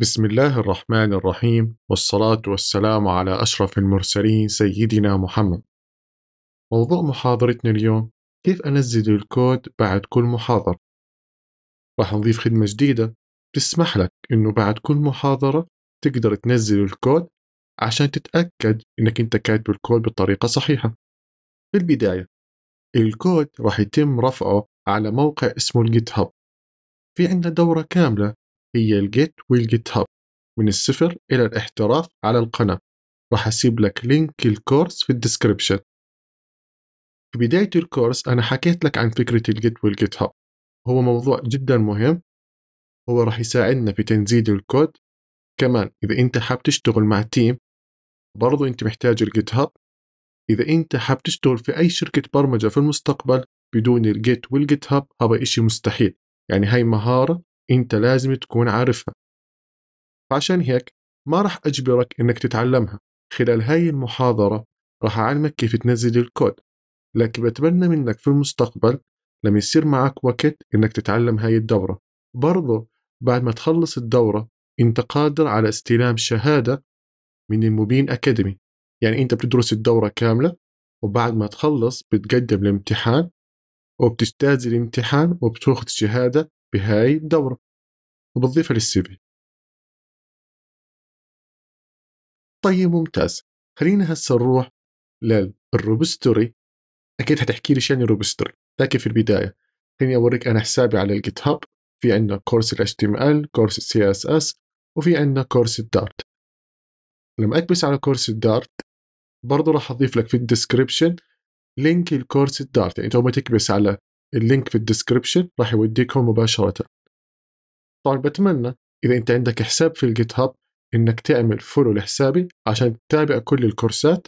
بسم الله الرحمن الرحيم والصلاة والسلام على أشرف المرسلين سيدنا محمد. موضوع محاضرتنا اليوم كيف أنزل الكود بعد كل محاضرة. راح نضيف خدمة جديدة تسمح لك إنه بعد كل محاضرة تقدر تنزل الكود عشان تتأكد إنك أنت كاتب الكود بطريقة صحيحة. في البداية الكود راح يتم رفعه على موقع اسمه الجيت هاب. في عندنا دورة كاملة هي الجيت والجيت هاب من الصفر إلى الاحتراف على القناة راح أسيب لك لينك الكورس في الديسكريبشن في بداية الكورس أنا حكيت لك عن فكرة الجيت والجيت هاب هو موضوع جدا مهم هو راح يساعدنا في تنزيل الكود كمان إذا أنت حاب تشتغل مع تيم برضو أنت محتاج الجيت هاب إذا أنت حاب تشتغل في أي شركة برمجة في المستقبل بدون الجيت والجيت هاب هذا إشي مستحيل يعني هاي مهارة انت لازم تكون عارفها فعشان هيك ما راح اجبرك انك تتعلمها خلال هاي المحاضرة راح اعلمك كيف تنزل الكود لكن بتمنى منك في المستقبل لما يصير معك وقت انك تتعلم هاي الدورة برضو بعد ما تخلص الدورة انت قادر على استلام شهادة من المبين أكاديمي يعني انت بتدرس الدورة كاملة وبعد ما تخلص بتقدم الامتحان وبتجتاز الامتحان وبتاخذ شهادة بهاي الدورة وبتضيفها للسي في طيب ممتاز خلينا هسه نروح للروبستوري اكيد حتحكي لي شنو روبستوري لكن في البدايه خليني اوريك انا حسابي على الجيت هاب في عندنا كورس ال HTML كورس ال CSS وفي عندنا كورس الدارت لما اكبس على كورس الدارت برضه راح اضيف لك في الديسكربشن لينك الكورس الدارت يعني انت ما تكبس على اللينك في الديسكربشن راح يوديكم مباشرة طبعا بتمنى إذا أنت عندك حساب في الجيت هاب إنك تعمل فولو لحسابي عشان تتابع كل الكورسات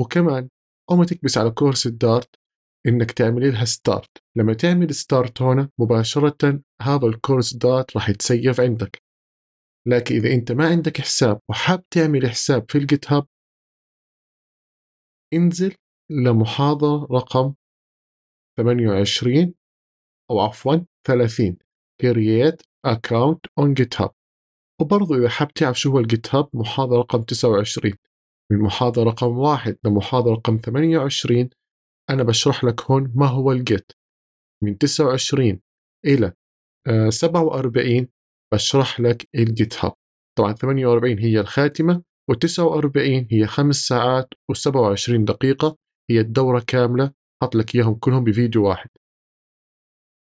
وكمان أو ما تكبس على كورس الدارت إنك تعمل لها ستارت لما تعمل ستارت هنا مباشرة هذا الكورس دارت راح يتسيف عندك لكن إذا أنت ما عندك حساب وحاب تعمل حساب في الجيت هاب انزل لمحاضرة رقم 28 أو عفوا 30 create account on GitHub وبرضه إذا حاب تعرف شو هو الجيت هاب محاضرة رقم 29 من محاضرة رقم واحد لمحاضرة رقم 28 أنا بشرح لك هون ما هو الجيت من 29 إلى 47 آه، بشرح لك الجيت هاب طبعا 48 هي الخاتمة و49 هي 5 ساعات و27 دقيقة هي الدورة كاملة حط لك اياهم كلهم بفيديو واحد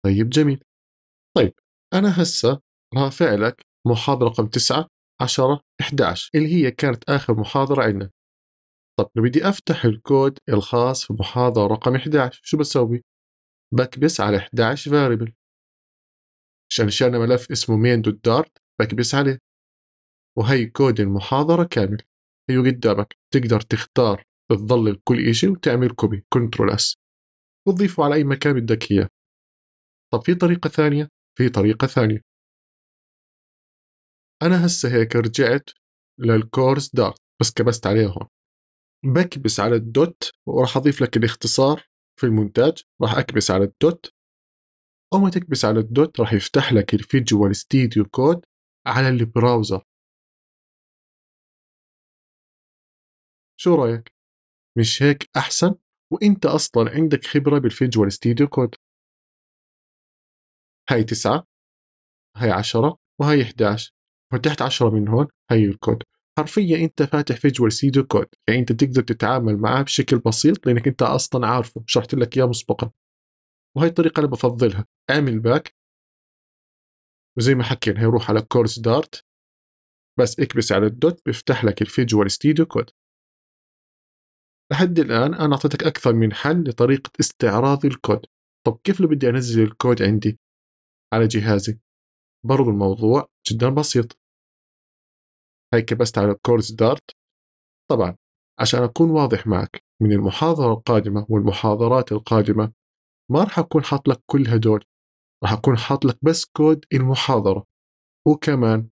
طيب جميل طيب انا هسه رافع لك محاضره رقم 9 10 11 اللي هي كانت اخر محاضره عندنا طب بدي افتح الكود الخاص في محاضره رقم 11 شو بسوي بكبس على 11 فاريبل عشان شلنا ملف اسمه دوت دارت بكبس عليه وهي كود المحاضرة كامل هي أيوة قدامك تقدر تختار بتضلل كل شيء وتعمل كوبي كنترول اس وتضيفه على اي مكان بدك اياه طب في طريقه ثانيه في طريقه ثانيه انا هسه هيك رجعت للكورس دارت بس كبست عليه هون بكبس على الدوت وراح اضيف لك الاختصار في المونتاج راح اكبس على الدوت أو ما تكبس على الدوت راح يفتح لك الفيجوال ستوديو كود على البراوزر شو رأيك؟ مش هيك احسن وانت اصلا عندك خبره بالفيجوال والستيديو كود هاي تسعة هاي عشرة وهاي 11 فتحت عشرة من هون هاي الكود حرفيا انت فاتح فيجوال ستوديو كود يعني انت تقدر تتعامل معاه بشكل بسيط لانك انت اصلا عارفه شرحت لك اياه مسبقا وهي الطريقه انا بفضلها اعمل باك وزي ما حكينا هيروح على كورس دارت بس اكبس على الدوت بيفتح لك الفيجوال ستوديو كود لحد الآن أنا أعطيتك أكثر من حل لطريقة استعراض الكود طب كيف لو بدي أنزل الكود عندي على جهازي برضو الموضوع جدا بسيط هاي كبست على كورس دارت طبعا عشان أكون واضح معك من المحاضرة القادمة والمحاضرات القادمة ما راح أكون حاط لك كل هدول راح أكون حاط لك بس كود المحاضرة وكمان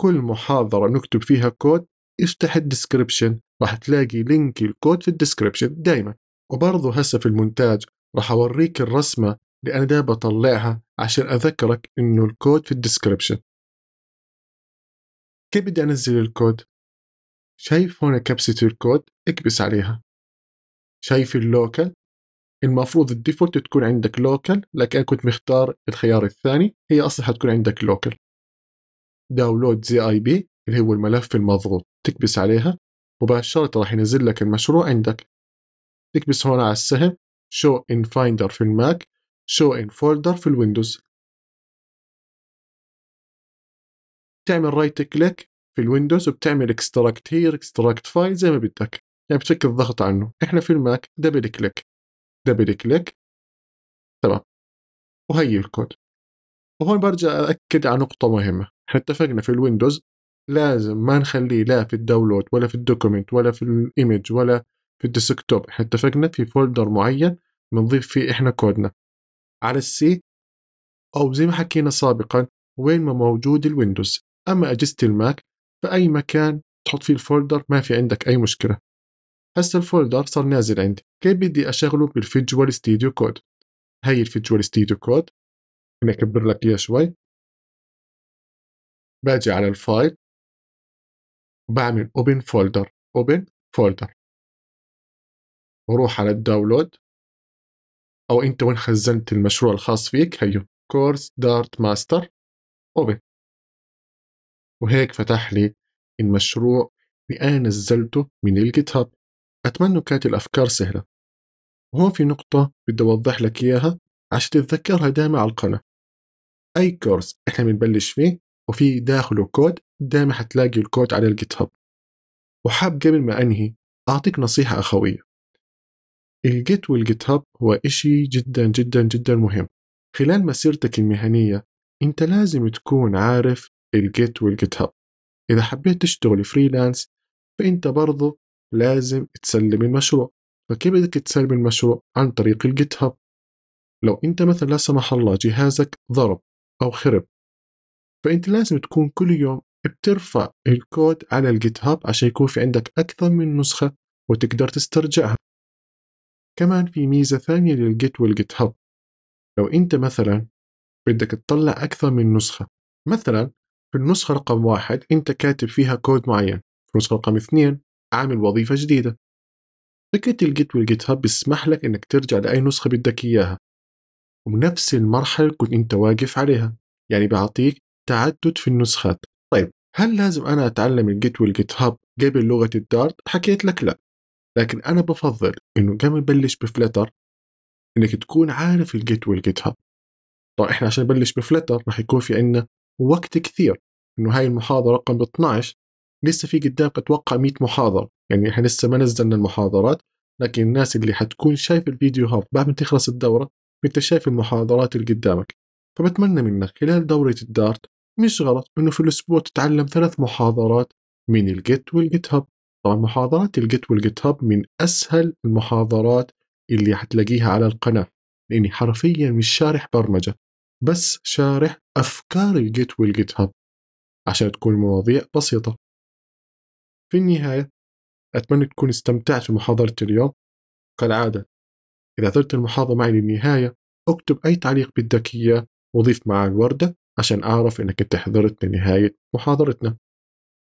كل محاضرة نكتب فيها كود افتح الديسكربشن راح تلاقي لينك الكود في الديسكربشن دائما وبرضه هسه في المونتاج راح اوريك الرسمه اللي انا دا بطلعها عشان اذكرك انه الكود في الديسكربشن كيف بدي انزل الكود شايف هنا كبسه الكود اكبس عليها شايف اللوكل المفروض الديفولت تكون عندك لوكل لكن انا كنت مختار الخيار الثاني هي اصلا حتكون عندك لوكل داونلود زي اي بي اللي هو الملف المضغوط تكبس عليها مباشرة راح ينزل لك المشروع عندك تكبس هون على السهم شو ان فايندر في الماك شو ان فولدر في الويندوز تعمل رايت كليك في الويندوز وبتعمل اكستراكت هير اكستراكت فايل زي ما بدك يعني بتفك الضغط عنه احنا في الماك دبل كليك دبل كليك تمام وهي الكود وهون برجع أأكد على نقطة مهمة احنا اتفقنا في الويندوز لازم ما نخليه لا في الداونلود ولا في الدوكيمنت ولا في الايمج ولا في الديسكتوب احنا اتفقنا في فولدر معين بنضيف فيه احنا كودنا على السي او زي ما حكينا سابقا وين ما موجود الويندوز اما اجهزه الماك فاي مكان تحط فيه الفولدر ما في عندك اي مشكله هسه الفولدر صار نازل عندي كيف بدي اشغله بالفيجوال ستوديو كود هاي الفيجوال ستوديو كود خليني اكبر لك اياه شوي باجي على الفايل وبعمل اوبن فولدر اوبن فولدر واروح على الداونلود او انت وين خزنت المشروع الخاص فيك هيو كورس دارت ماستر اوبن وهيك فتح لي المشروع اللي انا نزلته من الجيت هاب اتمنى كانت الافكار سهله وهون في نقطة بدي أوضح لك إياها عشان تتذكرها دائما على القناة أي كورس إحنا بنبلش فيه وفي داخله كود دايما حتلاقي الكود على الجيت هاب وحاب قبل ما أنهي أعطيك نصيحة أخوية الجيت والجيت هاب هو إشي جدا جدا جدا مهم خلال مسيرتك المهنية أنت لازم تكون عارف الجيت والجيت هاب إذا حبيت تشتغل فريلانس فأنت برضو لازم تسلم المشروع فكيف بدك تسلم المشروع عن طريق الجيت هاب لو أنت مثلا لا سمح الله جهازك ضرب أو خرب فأنت لازم تكون كل يوم بترفع الكود على الجيت هاب عشان يكون في عندك أكثر من نسخة وتقدر تسترجعها كمان في ميزة ثانية للجيت والجيت هاب لو أنت مثلا بدك تطلع أكثر من نسخة مثلا في النسخة رقم واحد أنت كاتب فيها كود معين في النسخة رقم اثنين عامل وظيفة جديدة فكرة الجيت والجيت هاب بيسمح لك إنك ترجع لأي نسخة بدك إياها ونفس المرحلة كنت أنت واقف عليها يعني بيعطيك تعدد في النسخات هل لازم أنا أتعلم الجيت والجيت هاب قبل لغة الدارت؟ حكيت لك لا لكن أنا بفضل إنه قبل نبلش بفلتر إنك تكون عارف الجيت والجيت هاب طبعا إحنا عشان نبلش بفلتر راح يكون في عندنا وقت كثير إنه هاي المحاضرة رقم 12 لسه في قدامك أتوقع 100 محاضرة يعني إحنا لسه ما نزلنا المحاضرات لكن الناس اللي حتكون شايف الفيديو هاب بعد ما تخلص الدورة انت شايف المحاضرات اللي قدامك فبتمنى منك خلال دورة الدارت مش غلط انه في الاسبوع تتعلم ثلاث محاضرات من الجيت والجيت هاب طبعا محاضرات الجيت والجيت هاب من اسهل المحاضرات اللي هتلاقيها على القناه لاني حرفيا مش شارح برمجه بس شارح افكار الجيت والجيت هاب عشان تكون مواضيع بسيطه في النهايه اتمنى تكون استمتعت في محاضره اليوم كالعاده اذا ثرت المحاضره معي للنهايه اكتب اي تعليق بدك اياه وضيف معاه الورده عشان أعرف إنك أنت حضرت لنهاية محاضرتنا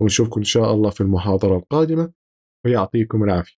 ونشوفكم إن شاء الله في المحاضرة القادمة ويعطيكم العافية